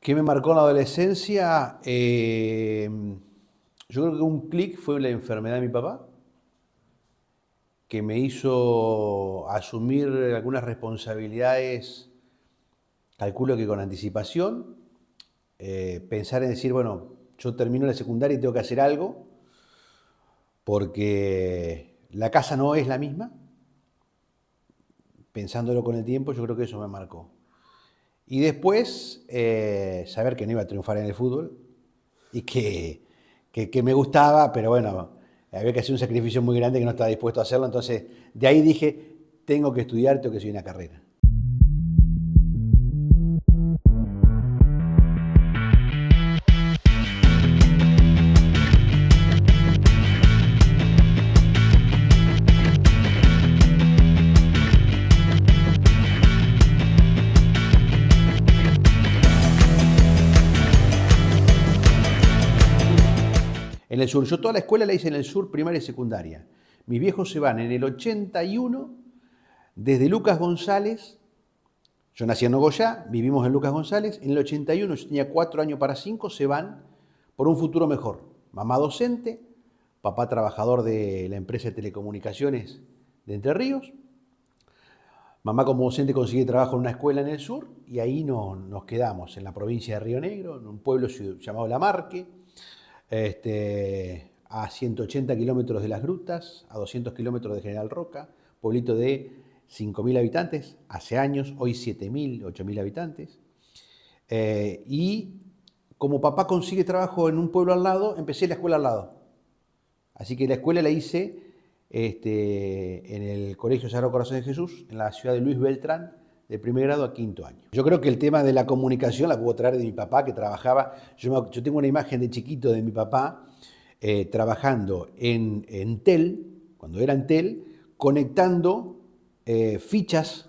¿Qué me marcó en la adolescencia, eh, yo creo que un clic fue la enfermedad de mi papá, que me hizo asumir algunas responsabilidades, calculo que con anticipación, eh, pensar en decir, bueno, yo termino la secundaria y tengo que hacer algo, porque la casa no es la misma. Pensándolo con el tiempo, yo creo que eso me marcó. Y después, eh, saber que no iba a triunfar en el fútbol y que, que, que me gustaba, pero bueno, había que hacer un sacrificio muy grande que no estaba dispuesto a hacerlo. Entonces, de ahí dije, tengo que estudiar, tengo que seguir una carrera. en el sur. Yo toda la escuela la hice en el sur, primaria y secundaria. Mis viejos se van en el 81 desde Lucas González. Yo nací en Nogoyá, vivimos en Lucas González. En el 81, yo tenía cuatro años para cinco, se van por un futuro mejor. Mamá docente, papá trabajador de la empresa de telecomunicaciones de Entre Ríos. Mamá como docente consigue trabajo en una escuela en el sur y ahí nos quedamos, en la provincia de Río Negro, en un pueblo llamado La Marque este, a 180 kilómetros de las grutas, a 200 kilómetros de General Roca, pueblito de 5.000 habitantes, hace años, hoy 7.000, 8.000 habitantes. Eh, y como papá consigue trabajo en un pueblo al lado, empecé la escuela al lado. Así que la escuela la hice este, en el Colegio Sagrado Corazón de Jesús, en la ciudad de Luis Beltrán, de primer grado a quinto año. Yo creo que el tema de la comunicación la puedo traer de mi papá que trabajaba, yo, tengo una imagen de chiquito de mi papá eh, trabajando en, TEL, cuando era en TEL, conectando eh, fichas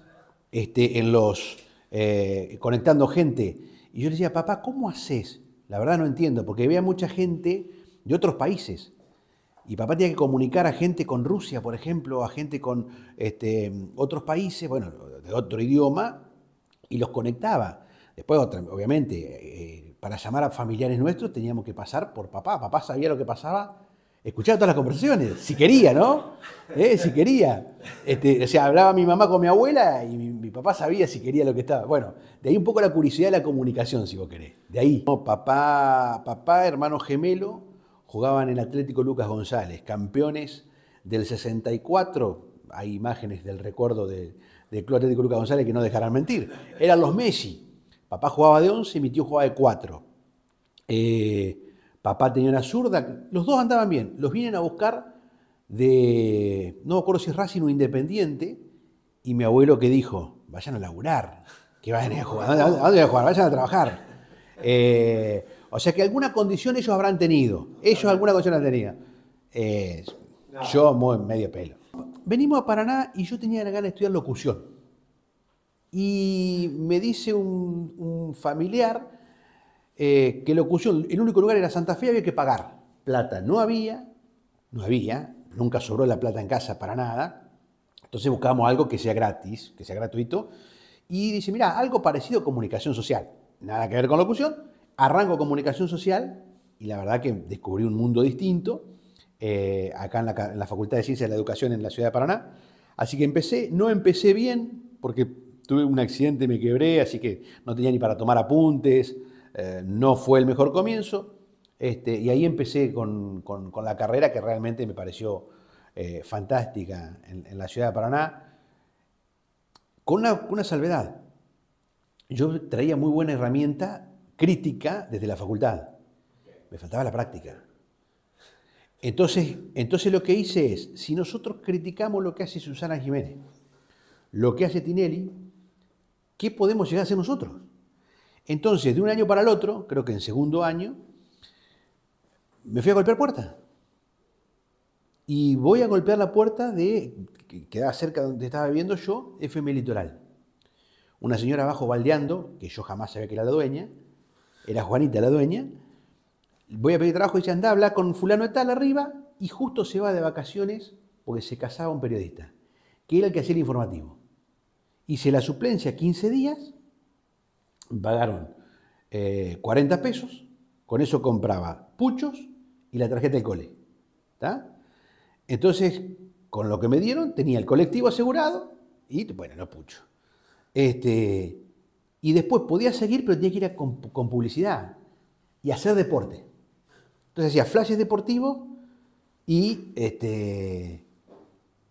este, en los, eh, conectando gente. Y yo le decía, papá, ¿cómo haces? La verdad no entiendo, porque había mucha gente de otros países. Y papá tenía que comunicar a gente con Rusia, por ejemplo, a gente con este, otros países, bueno, de otro idioma, y los conectaba. Después, obviamente, eh, para llamar a familiares nuestros teníamos que pasar por papá. Papá sabía lo que pasaba, escuchaba todas las conversaciones, si quería, ¿no? Eh, si quería. Este, o sea, hablaba mi mamá con mi abuela y mi, papá sabía si quería lo que estaba. Bueno, de ahí un poco la curiosidad de la comunicación, si vos querés. De ahí, papá, papá, hermano gemelo, jugaban el Atlético Lucas González, campeones del 64. Hay imágenes del recuerdo del de Club Atlético Lucas González que no dejarán mentir. Eran los Messi. Papá jugaba de 11 y mi tío jugaba de 4. Eh, papá tenía una zurda. Los dos andaban bien. Los vienen a buscar de, no me acuerdo si es Racing o Independiente, y mi abuelo que dijo, vayan a laburar, que vayan a jugar, a a jugar? Vayan a trabajar. Eh, o sea que alguna condición ellos habrán tenido. Ellos alguna condición la tenido. Yo me Yo medio pelo. Venimos a Paraná y yo tenía gana de estudiar locución. Y me dice un, familiar eh, que locución, el único lugar era Santa Fe, había que pagar. Plata no había, no había, nunca sobró la plata en casa para nada. Entonces buscamos algo que sea gratis, que sea gratuito. Y dice, mira, algo parecido a comunicación social. Nada que ver con locución, Arranco comunicación social y la verdad que descubrí un mundo distinto eh, acá en la, Facultad de Ciencias de la Educación en la ciudad de Paraná. Así que empecé, no empecé bien porque tuve un accidente, me quebré, así que no tenía ni para tomar apuntes, eh, no fue el mejor comienzo. Este, y ahí empecé con, la carrera que realmente me pareció eh, fantástica en, la ciudad de Paraná, con una, una salvedad. Yo traía muy buena herramienta crítica desde la facultad. Me faltaba la práctica. Entonces, entonces lo que hice es, si nosotros criticamos lo que hace Susana Jiménez, lo que hace Tinelli, ¿qué podemos llegar a hacer nosotros? Entonces, de un año para el otro, creo que en segundo año, me fui a golpear puerta. Y voy a golpear la puerta de, que quedaba cerca donde estaba viviendo yo, FM Litoral. Una señora abajo baldeando, que yo jamás sabía que era la dueña, era Juanita la dueña, voy a pedir trabajo y dice, anda, habla con fulano de tal arriba, y justo se va de vacaciones porque se casaba un periodista, que era el que hacía el informativo. Hice la suplencia 15 días, pagaron 40 eh, pesos, con eso compraba puchos y la tarjeta de cole. Entonces, con lo que me dieron, tenía el colectivo asegurado y, bueno, no pucho. Este, y después podía seguir, pero tenía que ir con, publicidad y hacer deporte. Entonces hacía flashes deportivos y este,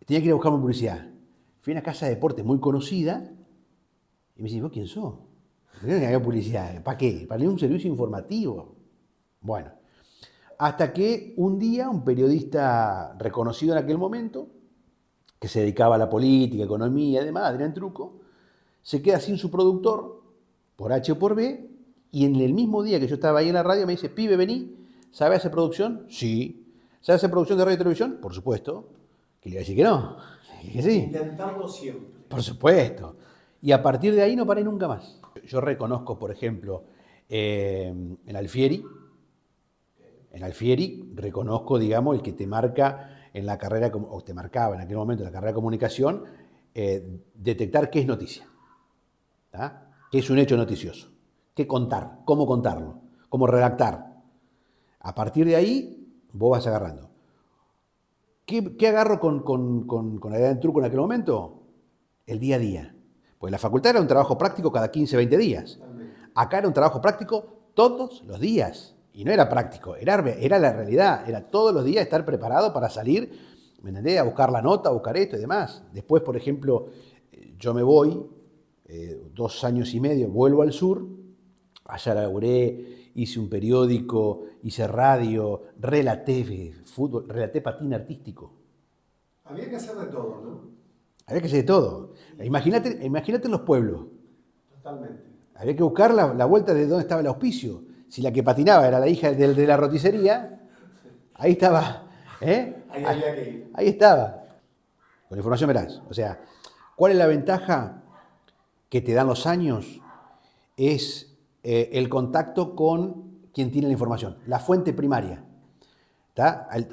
tenía que ir a buscarme publicidad. Fui a una casa de deporte muy conocida y me dice, ¿vos quién sos? publicidad. ¿Para qué? Para un servicio informativo. Bueno, hasta que un día un periodista reconocido en aquel momento, que se dedicaba a la política, economía y demás, en Truco, se queda sin su productor por H o por B, y en el mismo día que yo estaba ahí en la radio me dice, pibe, vení, ¿sabe hacer producción? Sí. ¿Sabe hacer producción de radio y televisión? Por supuesto. Que le iba a decir que no. Que sí. Intentarlo siempre. Por supuesto. Y a partir de ahí no paré nunca más. Yo reconozco, por ejemplo, eh, en Alfieri, en Alfieri reconozco, digamos, el que te marca en la carrera, o te marcaba en aquel momento en la carrera de comunicación, eh, detectar qué es noticia que es un hecho noticioso. ¿Qué contar? ¿Cómo contarlo? ¿Cómo redactar? A partir de ahí, vos vas agarrando. ¿Qué, agarro con, la idea del truco en aquel momento? El día a día. Pues la facultad era un trabajo práctico cada 15, 20 días. Acá era un trabajo práctico todos los días. Y no era práctico, era, era la realidad. Era todos los días estar preparado para salir, ¿me entendés? A buscar la nota, a buscar esto y demás. Después, por ejemplo, eh, yo me voy eh, dos años y medio, vuelvo al sur, allá laburé, hice un periódico, hice radio, relaté fútbol, relaté patín artístico. Había que hacer de todo, ¿no? Había que hacer de todo. Imagínate, imagínate los pueblos. Totalmente. Había que buscar la, vuelta de dónde estaba el auspicio. Si la que patinaba era la hija del de la roticería, ahí estaba. ¿eh? Ahí, ahí estaba. Con información verás. O sea, ¿cuál es la ventaja que te dan los años es eh, el contacto con quien tiene la información, la fuente primaria.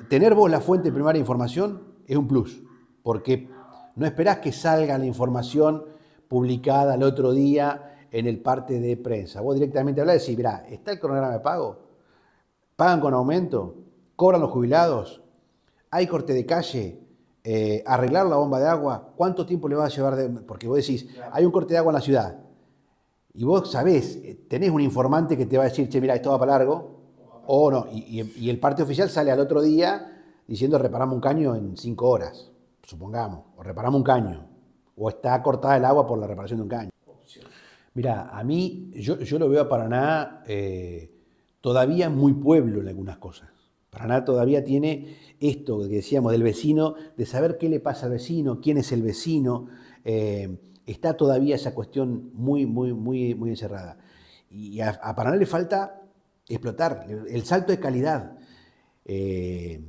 tener vos la fuente primaria de información es un plus, porque no esperás que salga la información publicada el otro día en el parte de prensa. Vos directamente hablás y decís, mirá, ¿está el cronograma de pago? ¿Pagan con aumento? ¿Cobran los jubilados? ¿Hay corte de calle? Eh, arreglar la bomba de agua, cuánto tiempo le va a llevar, porque vos decís, hay un corte de agua en la ciudad, y vos sabés, eh, tenés un informante que te va a decir, che, mira, esto va para largo, o no, y, el parte oficial sale al otro día diciendo, reparamos un caño en cinco horas, supongamos, o reparamos un caño, o está cortada el agua por la reparación de un caño. Mira, a mí, yo, lo veo a Paraná eh, todavía muy pueblo en algunas cosas. Paraná todavía tiene esto que decíamos del vecino, de saber qué le pasa al vecino, quién es el vecino. Eh, está todavía esa cuestión muy, muy, muy, muy encerrada. Y a, Paraná le falta explotar el salto de calidad. Eh,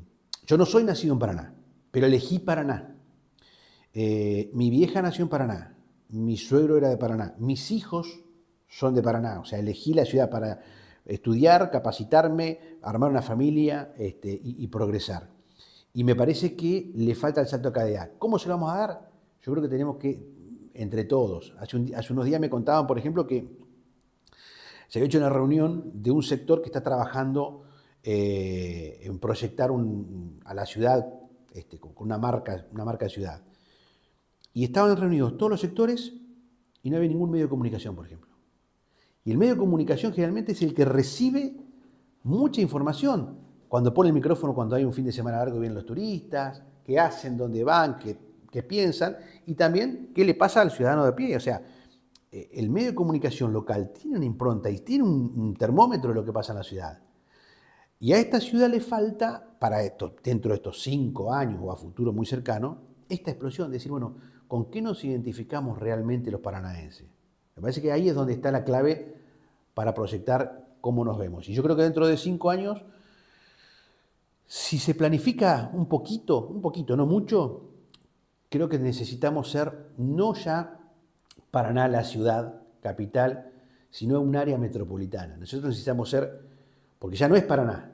yo no soy nacido en Paraná, pero elegí Paraná. Eh, mi vieja nació en Paraná, mi suegro era de Paraná, mis hijos son de Paraná, o sea, elegí la ciudad para, estudiar, capacitarme, armar una familia este, y, progresar. Y me parece que le falta el salto a KDA. ¿Cómo se lo vamos a dar? Yo creo que tenemos que, entre todos. Hace, unos días me contaban, por ejemplo, que se había hecho una reunión de un sector que está trabajando eh, en proyectar a la ciudad este, con una marca, una marca de ciudad. Y estaban reunidos todos los sectores y no había ningún medio de comunicación, por ejemplo. Y el medio de comunicación generalmente es el que recibe mucha información. Cuando pone el micrófono, cuando hay un fin de semana largo, vienen los turistas, qué hacen, dónde van, qué, piensan, y también qué le pasa al ciudadano de pie. O sea, eh, el medio de comunicación local tiene una impronta y tiene un, termómetro de lo que pasa en la ciudad. Y a esta ciudad le falta, para esto, dentro de estos cinco años o a futuro muy cercano, esta explosión, de decir, bueno, ¿con qué nos identificamos realmente los paranaenses? Me parece que ahí es donde está la clave para proyectar cómo nos vemos. Y yo creo que dentro de cinco años, si se planifica un poquito, un poquito, no mucho, creo que necesitamos ser no ya Paraná la ciudad capital, sino un área metropolitana. Nosotros necesitamos ser, porque ya no es Paraná.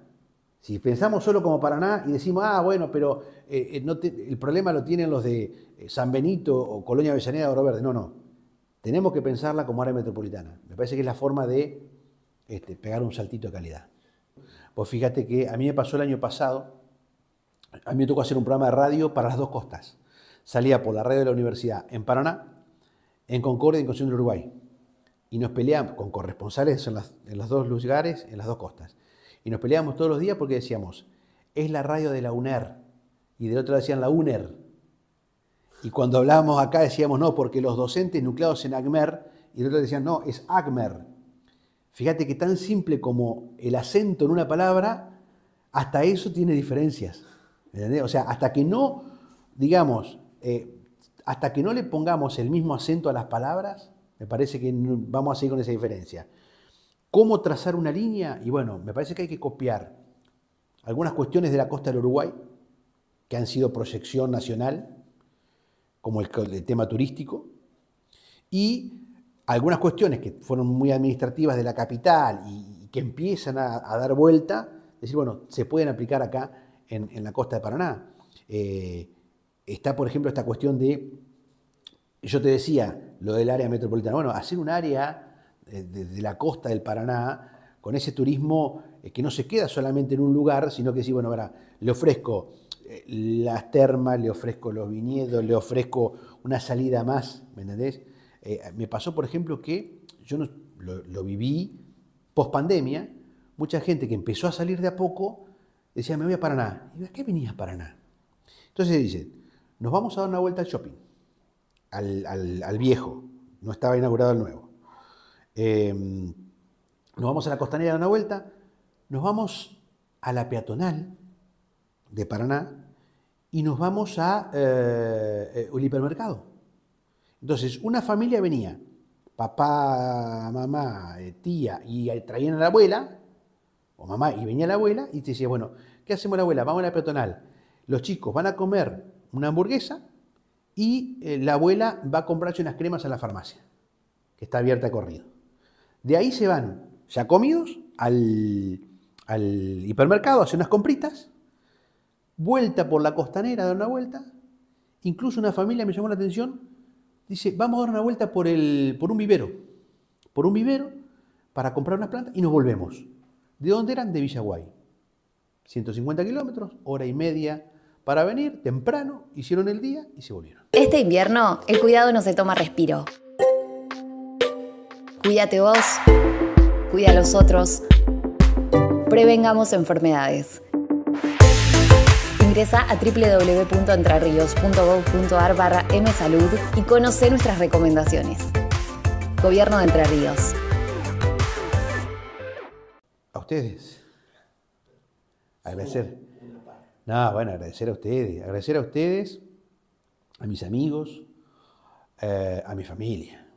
Si pensamos solo como Paraná y decimos, ah, bueno, pero eh, eh, el problema lo tienen los de eh, San Benito o Colonia Avellaneda o Oro Verde. No, no tenemos que pensarla como área metropolitana. Me parece que es la forma de este, pegar un saltito de calidad. Pues fíjate que a mí me pasó el año pasado, a mí me tocó hacer un programa de radio para las dos costas. Salía por la radio de la universidad en Paraná, en Concordia y en Concepción del Uruguay. Y nos peleamos con corresponsales en, las, en los dos lugares, en las dos costas. Y nos peleábamos todos los días porque decíamos, es la radio de la UNER. Y del otro decían la UNER. Y cuando hablábamos acá decíamos, no, porque los docentes nucleados en ACMER, y el otro decían, no, es ACMER. Fíjate que tan simple como el acento en una palabra, hasta eso tiene diferencias. O sea, hasta que no, digamos, eh, hasta que no le pongamos el mismo acento a las palabras, me parece que vamos a seguir con esa diferencia. ¿Cómo trazar una línea? Y bueno, me parece que hay que copiar algunas cuestiones de la costa del Uruguay, que han sido proyección nacional, como el, tema turístico, y algunas cuestiones que fueron muy administrativas de la capital y, que empiezan a, dar vuelta, decir, bueno, se pueden aplicar acá en, la costa de Paraná. Eh, está, por ejemplo, esta cuestión de, yo te decía, lo del área metropolitana, bueno, hacer un área de, la costa del Paraná con ese turismo eh, que no se queda solamente en un lugar, sino que sí, bueno, ahora le ofrezco eh, las termas, le ofrezco los viñedos, le ofrezco una salida más, ¿me entendés? Eh, me pasó, por ejemplo, que yo lo, viví post pandemia, mucha gente que empezó a salir de a poco decía, me voy a Paraná. Y qué venías a Paraná? Entonces dicen, nos vamos a dar una vuelta al shopping, al, viejo, no estaba inaugurado el nuevo. Em, nos vamos a la costanera a dar una vuelta, nos vamos a la peatonal, de Paraná y nos vamos a eh, eh, hipermercado. Entonces, una familia venía, papá, mamá, eh, tía, y traían a la abuela, o mamá, y venía la abuela, y te decía, bueno, ¿qué hacemos la abuela? Vamos a la peatonal. Los chicos van a comer una hamburguesa y la abuela va a comprarse unas cremas a la farmacia, que está abierta a corrido. De ahí se van, ya comidos, al, al hipermercado, hacen unas compritas, vuelta por la costanera, dar una vuelta. Incluso una familia me llamó la atención, dice, vamos a dar una vuelta por, por un vivero, por un vivero para comprar unas plantas y nos volvemos. ¿De dónde eran? De Villaguay. 150 kilómetros, hora y media para venir, temprano, hicieron el día y se volvieron. Este invierno, el cuidado no se toma respiro. Cuídate vos, cuida a los otros, prevengamos enfermedades. Ingresa a www.entrarríos.gov.ar barra msalud y conoce nuestras recomendaciones. Gobierno de Entre Ríos. A ustedes. Agradecer. No, bueno, agradecer a ustedes. Agradecer a ustedes, a mis amigos, eh, a mi familia.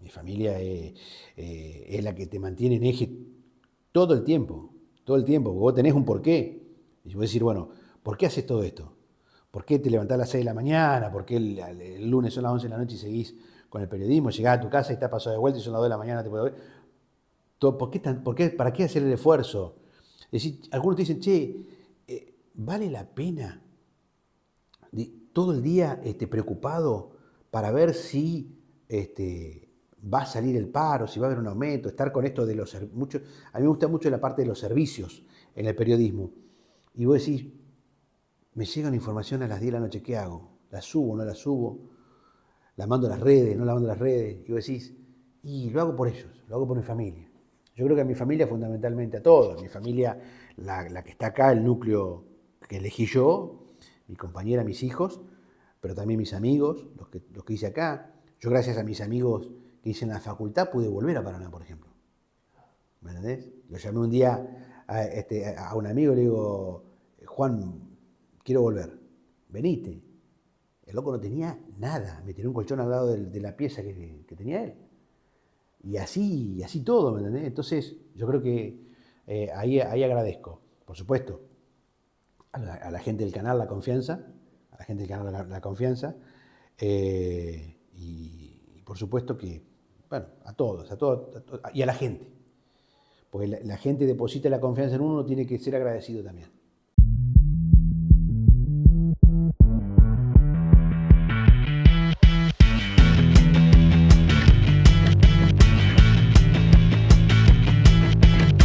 Mi familia eh, eh, es la que te mantiene en eje todo el tiempo. Todo el tiempo. Porque vos tenés un porqué. Y yo voy a decir, bueno, ¿Por qué haces todo esto? ¿Por qué te levantás a las 6 de la mañana? ¿Por qué el, lunes son las 11 de la noche y seguís con el periodismo? Llegás a tu casa y estás pasado de vuelta y son las 2 de la mañana, te ver. ¿Por qué, ¿Para qué hacer el esfuerzo? algunos te dicen, che, eh, ¿vale la pena todo el día este, preocupado para ver si este, va a salir el paro, si va a haber un aumento, estar con esto de los... Mucho, a mí me gusta mucho la parte de los servicios en el periodismo. Y vos decís, me llegan una información a las 10 de la noche, ¿qué hago? ¿La subo, no la subo? ¿Las mando a las redes, no la mando a las redes? Y vos decís, y lo hago por ellos, lo hago por mi familia. Yo creo que a mi familia fundamentalmente, a todos, mi familia, la, que está acá, el núcleo que elegí yo, mi compañera, mis hijos, pero también mis amigos, los que, los que hice acá. Yo gracias a mis amigos que hice en la facultad pude volver a Paraná, por ejemplo. ¿Me entendés? Lo llamé un día a, este, a un amigo y le digo, eh, Juan, quiero volver, venite. El loco no tenía nada, me tiró un colchón al lado de, la pieza que, tenía él. Y así, y así todo, ¿me entendés? Entonces, yo creo que eh, ahí, agradezco, por supuesto, a la, gente del canal la confianza, a la gente del canal la, confianza, eh, y, por supuesto que, bueno, a todos, a todos, y a la gente. Porque la, gente deposita la confianza en uno tiene que ser agradecido también.